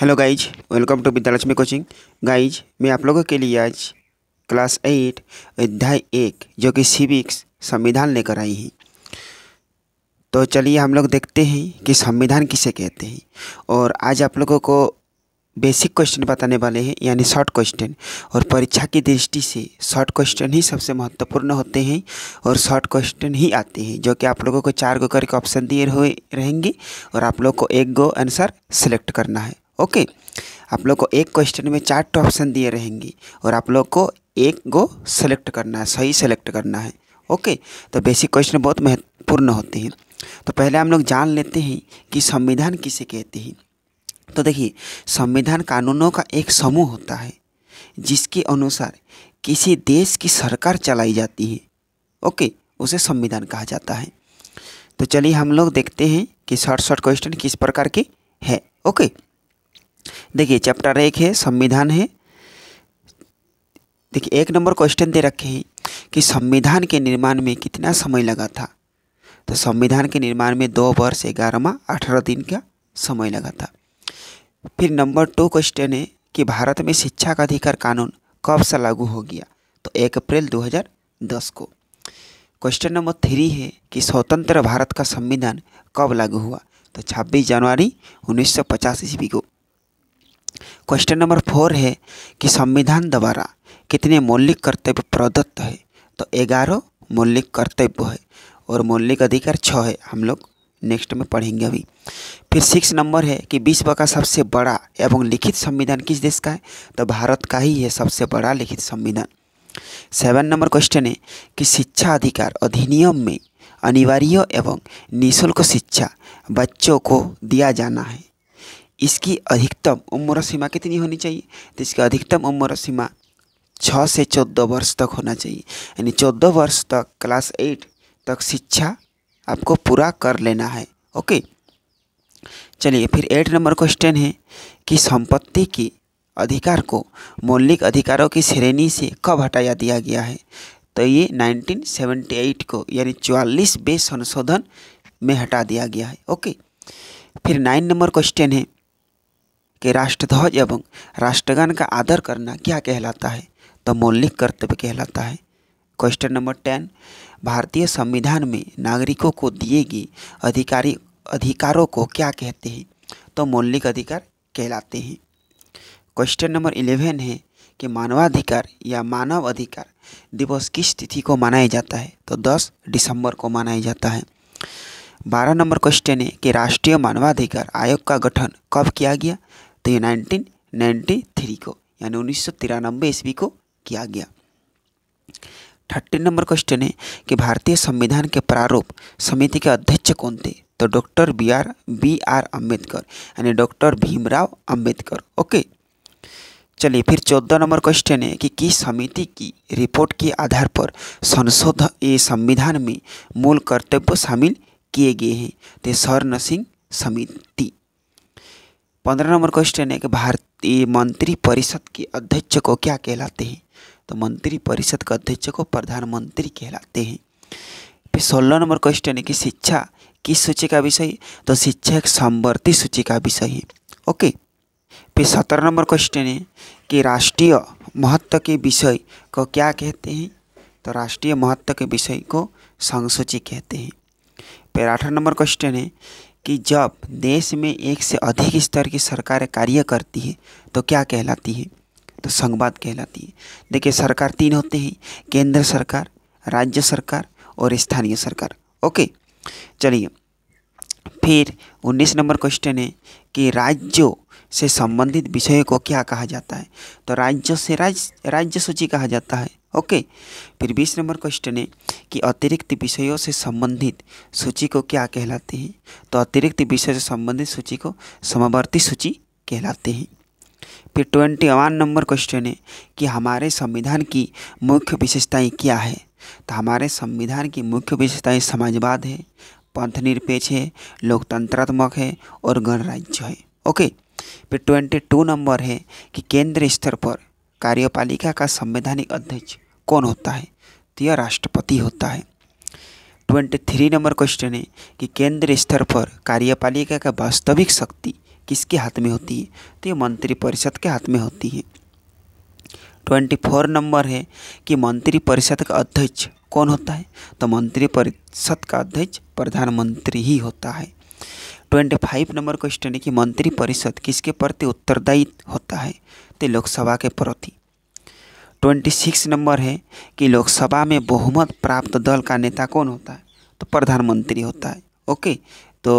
hello guys welcome to Vidyalakshmi coaching guys मैं आप लोगों के लिए आज क्लास एट अध्याय एक जो कि सिविक्स संविधान लेकर आई है तो चलिए हम लोग देखते हैं कि संविधान किसे कहते हैं और आज आप लोगों को बेसिक क्वेश्चन बताने वाले हैं यानी शॉर्ट क्वेश्चन और परीक्षा की दृष्टि से शॉर्ट क्वेश्चन ही सबसे महत्वपूर्ण होते हैं और शॉर्ट क्वेश्चन ही आते हैं जो कि आप लोगों को चार गो करके ऑप्शन दिए हुए रहेंगे और आप लोग को एक गो आंसर सेलेक्ट करना है ओके आप लोग को एक क्वेश्चन में चार ऑप्शन दिए रहेंगे और आप लोग को एक गो सेलेक्ट करना है सही सेलेक्ट करना है ओके तो बेसिक क्वेश्चन बहुत महत्वपूर्ण होते हैं तो पहले हम लोग जान लेते हैं कि संविधान किसे कहते हैं तो देखिए संविधान कानूनों का एक समूह होता है जिसके अनुसार किसी देश की सरकार चलाई जाती है ओके उसे संविधान कहा जाता है तो चलिए हम लोग देखते हैं कि शॉर्ट शॉर्ट क्वेश्चन किस प्रकार के है ओके देखिए चैप्टर एक है संविधान है देखिए एक नंबर क्वेश्चन दे रखे हैं कि संविधान के निर्माण में कितना समय लगा था तो संविधान के निर्माण में दो वर्ष ग्यारह माह अठारह दिन का समय लगा था फिर नंबर टू क्वेश्चन है कि भारत में शिक्षा का अधिकार कानून कब से लागू हो गया तो एक अप्रैल 2010 को क्वेश्चन नंबर थ्री है कि स्वतंत्र भारत का संविधान कब लागू हुआ तो 26 जनवरी 1950 सौ ईस्वी को क्वेश्चन नंबर फोर है कि संविधान द्वारा कितने मौलिक कर्तव्य प्रदत्त है तो ग्यारह मौलिक कर्तव्य है और मौलिक अधिकार छः है हम लोग नेक्स्ट में पढ़ेंगे अभी फिर सिक्स नंबर है कि विश्व का सबसे बड़ा एवं लिखित संविधान किस देश का है तो भारत का ही है सबसे बड़ा लिखित संविधान सेवन नंबर क्वेश्चन है कि शिक्षा अधिकार अधिनियम में अनिवार्य एवं निःशुल्क शिक्षा बच्चों को दिया जाना है इसकी अधिकतम उम्र सीमा कितनी होनी चाहिए तो इसकी अधिकतम उम्र सीमा छः से चौदह वर्ष तक होना चाहिए यानी चौदह वर्ष तक क्लास एट तक शिक्षा आपको पूरा कर लेना है ओके चलिए फिर एट नंबर क्वेश्चन है कि संपत्ति की अधिकार को मौलिक अधिकारों की श्रेणी से कब हटाया दिया गया है तो ये 1978 को यानी चवालीस बे संशोधन में हटा दिया गया है ओके फिर नाइन नंबर क्वेश्चन है कि राष्ट्रध्वज एवं राष्ट्रगान का आदर करना क्या कहलाता है तो मौलिक कर्तव्य कहलाता है क्वेश्चन नंबर टेन भारतीय संविधान में नागरिकों को दिए गए अधिकारी अधिकारों को क्या कहते हैं तो मौलिक अधिकार कहलाते हैं क्वेश्चन नंबर इलेवन है कि मानवाधिकार या मानव अधिकार दिवस किस तिथि को मनाया जाता है तो 10 दिसंबर को मनाया जाता है बारह नंबर क्वेश्चन है कि राष्ट्रीय मानवाधिकार आयोग का गठन कब किया गया तो ये नाइनटीन नाइन्टी थ्री को यानी उन्नीस सौ तिरानबे ईस्वी को किया गया थर्टीन नंबर क्वेश्चन है कि भारतीय संविधान के प्रारूप समिति के अध्यक्ष कौन थे तो doctor B R B R Ambedkar यानी डॉक्टर भीमराव अम्बेडकर ओके चलिए फिर चौदह नंबर क्वेश्चन है कि किस समिति की रिपोर्ट के आधार पर संशोधन ये संविधान में मूल कर्तव्य शामिल किए गए हैं तो स्वर्ण सिंह समिति पंद्रह नंबर क्वेश्चन है कि भारतीय मंत्री परिषद के अध्यक्ष को क्या कहलाते हैं तो मंत्री परिषद के अध्यक्ष को प्रधानमंत्री कहलाते हैं फिर सोलह नंबर क्वेश्चन है कि शिक्षा किस सूची का विषय तो शिक्षा एक संवर्ती सूची का विषय है ओके फिर सत्रह नंबर क्वेश्चन है कि राष्ट्रीय महत्व के विषय को क्या कहते हैं तो राष्ट्रीय महत्व के विषय को संसूची कहते हैं फिर अठारह नंबर क्वेश्चन है कि जब देश में एक से अधिक स्तर की सरकार कार्य करती है तो क्या कहलाती है तो संघवाद कहलाती है देखिए सरकार तीन होते हैं केंद्र सरकार राज्य सरकार और स्थानीय सरकार ओके चलिए फिर उन्नीस नंबर क्वेश्चन है कि राज्यों से संबंधित विषय को क्या कहा जाता है तो राज्य से राज्य राज्य सूची कहा जाता है ओके फिर बीस नंबर क्वेश्चन है कि अतिरिक्त विषयों से संबंधित सूची को क्या कहलाते हैं तो अतिरिक्त विषय से संबंधित सूची को समवर्ती सूची कहलाते हैं फिर ट्वेंटी वन नंबर क्वेश्चन है कि हमारे संविधान की मुख्य विशेषताएं क्या है तो हमारे संविधान की मुख्य विशेषताएं समाजवाद है पंथ निरपेक्ष है लोकतंत्रात्मक है और गणराज्य है ओके फिर ट्वेंटी टू नंबर है कि केंद्र स्तर पर कार्यपालिका का संवैधानिक अध्यक्ष कौन होता है तो यह राष्ट्रपति होता है ट्वेंटी थ्री नंबर क्वेश्चन है कि केंद्र स्तर पर कार्यपालिका का वास्तविक शक्ति किसके हाथ में होती है तो ये मंत्रिपरिषद के हाथ में होती है ट्वेंटी फोर नंबर है कि मंत्रिपरिषद का अध्यक्ष कौन होता है तो मंत्रिपरिषद का अध्यक्ष प्रधानमंत्री ही होता है ट्वेंटी फाइव नंबर क्वेश्चन है कि मंत्री परिषद किसके प्रति उत्तरदायी होता है तो लोकसभा के प्रति ट्वेंटी सिक्स नंबर है कि लोकसभा में बहुमत प्राप्त दल का नेता कौन होता है तो प्रधानमंत्री होता है ओके तो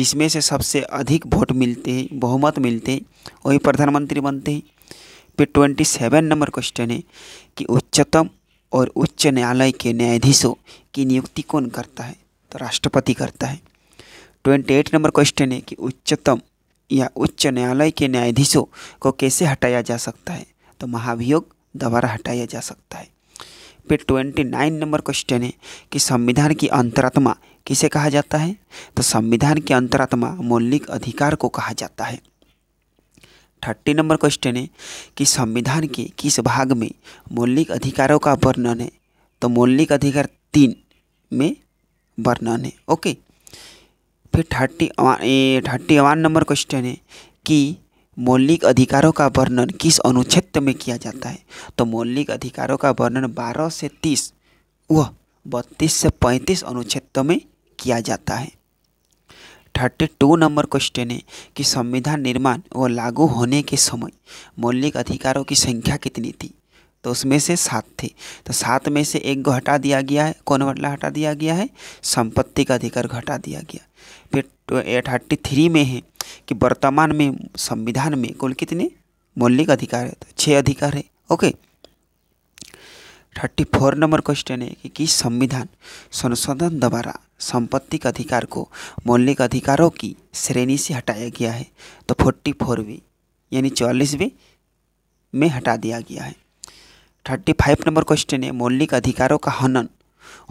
जिसमें से सबसे अधिक वोट मिलते हैं बहुमत मिलते हैं वही प्रधानमंत्री बनते हैं फिर ट्वेंटी सेवन नंबर क्वेश्चन है कि उच्चतम और उच्च न्यायालय के न्यायाधीशों की नियुक्ति कौन करता है तो राष्ट्रपति करता है ट्वेंटी एट नंबर क्वेश्चन है कि उच्चतम या उच्च न्यायालय के न्यायाधीशों को कैसे हटाया जा सकता है तो महाभियोग द्वारा हटाया जा सकता है फिर ट्वेंटी नाइन नंबर क्वेश्चन है कि संविधान की अंतरात्मा किसे कहा जाता है तो संविधान की अंतरात्मा मौलिक अधिकार को कहा जाता है थर्टी नंबर क्वेश्चन है कि संविधान के किस भाग में मौलिक अधिकारों का वर्णन है तो मौलिक अधिकार तीन में वर्णन है ओके फिर thirty thirty one number question है कि मौलिक अधिकारों का वर्णन किस अनुच्छेद में किया जाता है तो मौलिक अधिकारों का वर्णन 12 से 30 वह 32 से 35 अनुच्छेद में किया जाता है थर्टी टू नंबर क्वेश्चन है कि संविधान निर्माण व लागू होने के समय मौलिक अधिकारों की संख्या कितनी थी तो उसमें से सात थे तो सात में से एक को हटा दिया गया है कौन बदला हटा दिया गया है संपत्ति का अधिकार घटा दिया गया फिर थर्टी तो थ्री में है कि वर्तमान में संविधान में कुल कितने मौलिक अधिकार है तो छः अधिकार है okay thirty four number question है कि किस संविधान संशोधन द्वारा संपत्ति के अधिकार को मौलिक अधिकारों की श्रेणी से हटाया गया है तो फोर्टी फोरवीं यानी चौवालीसवें में हटा दिया गया है थर्टी फाइव नंबर क्वेश्चन है मौलिक अधिकारों का हनन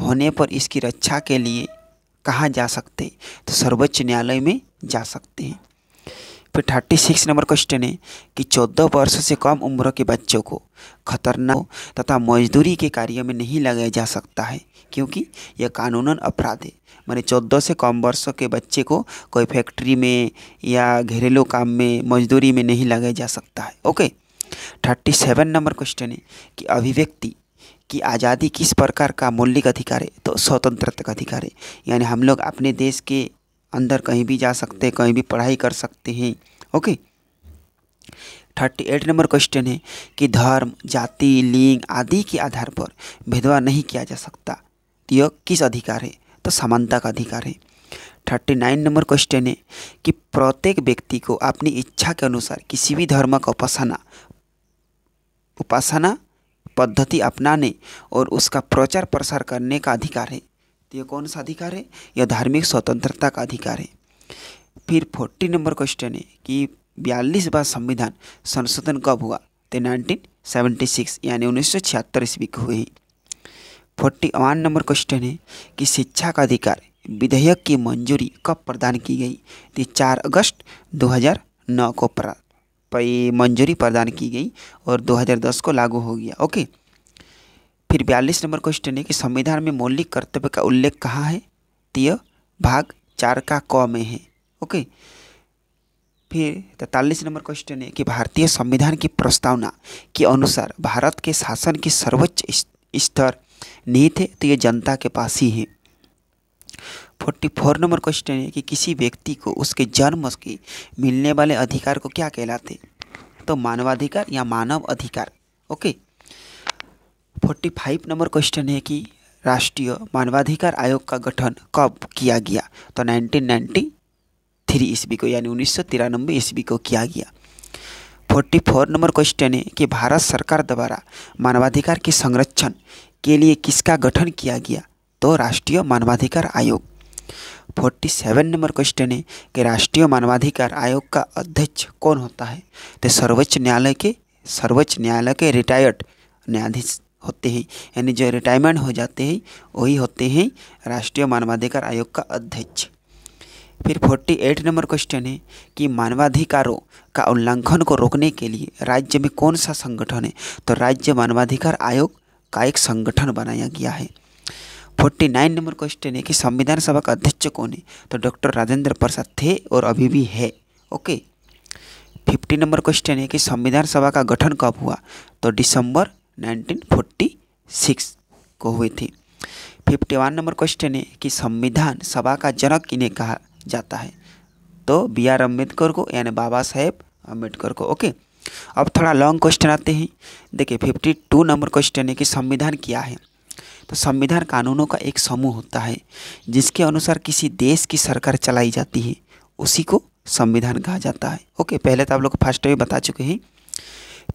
होने पर इसकी रक्षा के लिए कहाँ जा सकते हैं तो सर्वोच्च न्यायालय में जा सकते हैं फिर थर्टी सिक्स नंबर क्वेश्चन है कि चौदह वर्ष से कम उम्र के बच्चों को खतरनाक तथा मजदूरी के कार्य में नहीं लगाया जा सकता है क्योंकि यह कानूनन अपराध है मैंने चौदह से कम वर्षों के बच्चे को कोई फैक्ट्री में या घरेलू काम में मजदूरी में नहीं लगाया जा सकता है okay thirty seven number question है कि अभिव्यक्ति की आज़ादी किस प्रकार का मौलिक अधिकार है तो स्वतंत्रता का अधिकार है यानी हम लोग अपने देश के अंदर कहीं भी जा सकते हैं कहीं भी पढ़ाई कर सकते हैं okay thirty eight number question है कि धर्म जाति लिंग आदि के आधार पर भेदभाव नहीं किया जा सकता तो यह किस अधिकार है तो समानता का अधिकार है थर्टी नाइन नंबर क्वेश्चन है कि प्रत्येक व्यक्ति को अपनी इच्छा के अनुसार किसी भी धर्म का उपासना उपासना पद्धति अपनाने और उसका प्रचार प्रसार करने का अधिकार है तो ये कौन सा अधिकार है यह धार्मिक स्वतंत्रता का अधिकार है फिर फोर्टी नंबर क्वेश्चन है कि बयालीस बार संविधान संशोधन कब हुआ तो नाइनटीन सेवेंटी सिक्स यानी उन्नीस सौ छिहत्तर ईस्वी को हुई फोर्टी वन नंबर क्वेश्चन है कि शिक्षा का अधिकार विधेयक की मंजूरी कब प्रदान की गई तो चार अगस्त 2009 को प्रा, मंजूरी प्रदान की गई और 2010 को लागू हो गया ओके फिर बयालीस नंबर क्वेश्चन है कि संविधान में मौलिक कर्तव्य का उल्लेख कहाँ है तीय भाग चार का क में है ओके फिर तैतालीस नंबर क्वेश्चन है कि भारतीय संविधान की प्रस्तावना के अनुसार भारत के शासन के सर्वोच्च स्तर निहित है तो ये जनता के पास ही है फोर्टी फोर नंबर क्वेश्चन है कि किसी व्यक्ति को उसके जन्म के मिलने वाले अधिकार को क्या कहलाते तो मानवाधिकार या मानव अधिकार okay forty five number question है कि राष्ट्रीय मानवाधिकार आयोग का गठन कब किया गया तो नाइनटीन नाइन्टी थ्री ईस्वी को यानी उन्नीस सौ तिरानबे ईस्वी को किया गया फोर्टी फोर नंबर क्वेश्चन है कि भारत सरकार द्वारा मानवाधिकार के संरक्षण के लिए किसका गठन किया गया तो राष्ट्रीय मानवाधिकार आयोग फोर्टी सेवन नंबर क्वेश्चन है कि राष्ट्रीय मानवाधिकार आयोग का अध्यक्ष कौन होता है तो सर्वोच्च न्यायालय के सर्वोच्च न्यायालय के रिटायर्ड न्यायाधीश होते हैं यानी जो रिटायरमेंट हो जाते हैं वही होते हैं राष्ट्रीय मानवाधिकार आयोग का अध्यक्ष फिर फोर्टी एट नंबर क्वेश्चन है कि मानवाधिकारों का उल्लंघन को रोकने के लिए राज्य में कौन सा संगठन है तो राज्य मानवाधिकार आयोग का एक संगठन बनाया गया है फोर्टी नाइन नंबर क्वेश्चन है कि संविधान सभा का अध्यक्ष कौन है तो डॉक्टर राजेंद्र प्रसाद थे और अभी भी है ओके फिफ्टी नंबर क्वेश्चन है कि संविधान सभा का गठन कब हुआ तो दिसंबर 1946 को हुए थे फिफ्टी वन नंबर क्वेश्चन है कि संविधान सभा का जनक किन्हें कहा जाता है तो बी आर अम्बेडकर को यानी बाबा साहेब अम्बेडकर को ओके अब थोड़ा लॉन्ग क्वेश्चन आते हैं देखिए फिफ्टी टू नंबर क्वेश्चन है कि संविधान क्या है तो संविधान कानूनों का एक समूह होता है जिसके अनुसार किसी देश की सरकार चलाई जाती है उसी को संविधान कहा जाता है ओके पहले तो आप लोग फर्स्ट में बता चुके हैं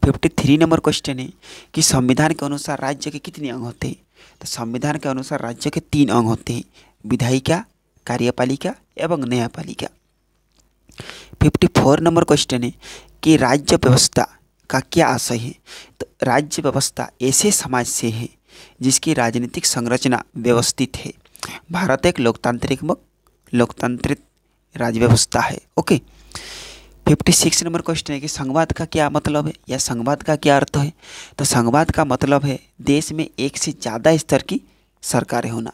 फिफ्टी थ्री नंबर क्वेश्चन है कि संविधान के अनुसार राज्य के कितने अंग होते हैं तो संविधान के अनुसार राज्य के तीन अंग होते हैं विधायिका कार्यपालिका एवं न्यायपालिका फिफ्टी फोर नंबर क्वेश्चन है कि राज्य व्यवस्था का क्या आशय है तो राज्य व्यवस्था ऐसे समाज से है जिसकी राजनीतिक संरचना व्यवस्थित है भारत एक लोकतांत्रिक लोकतांत्रिक राज्य व्यवस्था है okay fifty six number question है कि संवाद का क्या मतलब है या संवाद का क्या अर्थ है तो संवाद का मतलब है देश में एक से ज़्यादा स्तर की सरकारें होना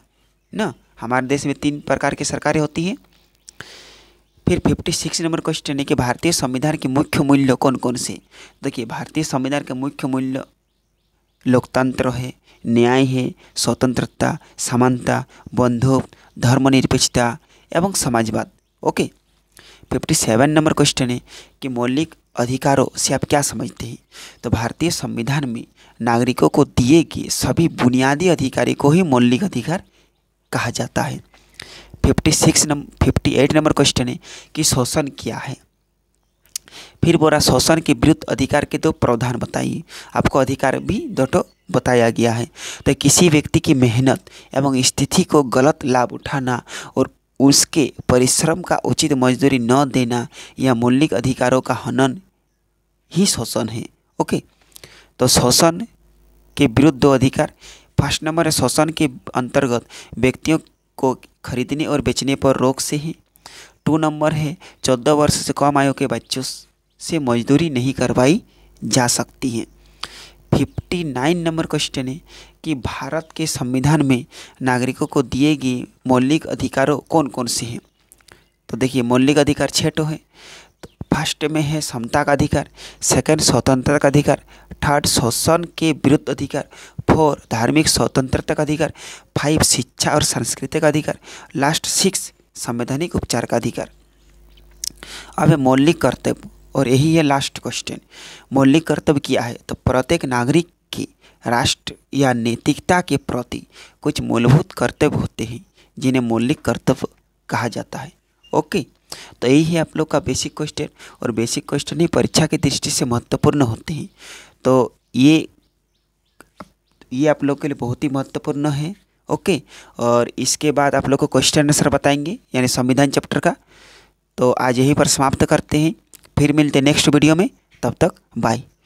ना हमारे देश में तीन प्रकार की सरकारें होती हैं फिर फिफ्टी सिक्स नंबर क्वेश्चन है कि भारतीय संविधान के मुख्य मूल्य कौन कौन से देखिए भारतीय संविधान के मुख्य मूल्य लोकतंत्र है न्याय है स्वतंत्रता समानता बंधुत्व धर्मनिरपेक्षता एवं समाजवाद okay fifty seven number question है कि मौलिक अधिकारों से आप क्या समझते हैं तो भारतीय संविधान में नागरिकों को दिए गए सभी बुनियादी अधिकारी को ही मौलिक अधिकार कहा जाता है fifty six number fifty eight number question है कि शोषण क्या है फिर बोला शोषण के विरुद्ध अधिकार के दो प्रावधान बताइए आपको अधिकार भी दो तो बताया गया है तो किसी व्यक्ति की मेहनत एवं स्थिति को गलत लाभ उठाना और उसके परिश्रम का उचित मजदूरी न देना या मौलिक अधिकारों का हनन ही शोषण है ओके तो शोषण के विरुद्ध दो अधिकार फर्स्ट नंबर है शोषण के अंतर्गत व्यक्तियों को खरीदने और बेचने पर रोक से ही टू नंबर है चौदह वर्ष से कम आयु के बच्चों से मजदूरी नहीं करवाई जा सकती है फिफ्टी नाइन नंबर क्वेश्चन है कि भारत के संविधान में नागरिकों को दिए गए मौलिक अधिकारों कौन कौन से हैं तो देखिए मौलिक अधिकार छः टो है तो फर्स्ट में है समता का अधिकार सेकंड स्वतंत्रता का अधिकार थर्ड शोषण के विरुद्ध अधिकार फोर धार्मिक स्वतंत्रता का अधिकार फाइव शिक्षा और संस्कृति का अधिकार लास्ट सिक्स संवैधानिक उपचार का अधिकार अब है मौलिक कर्तव्य और यही है लास्ट क्वेश्चन मौलिक कर्तव्य क्या है तो प्रत्येक नागरिक के राष्ट्र या नैतिकता के प्रति कुछ मूलभूत कर्तव्य होते हैं जिन्हें मौलिक कर्तव्य कहा जाता है ओके तो यही है आप लोग का बेसिक क्वेश्चन और बेसिक क्वेश्चन ही परीक्षा की दृष्टि से महत्वपूर्ण होते हैं तो ये ये आप लोग के लिए बहुत ही महत्वपूर्ण है ओके और इसके बाद आप लोग को क्वेश्चन आंसर बताएंगे यानी संविधान चैप्टर का तो आज यहीं पर समाप्त करते हैं फिर मिलते नेक्स्ट वीडियो में तब तक बाय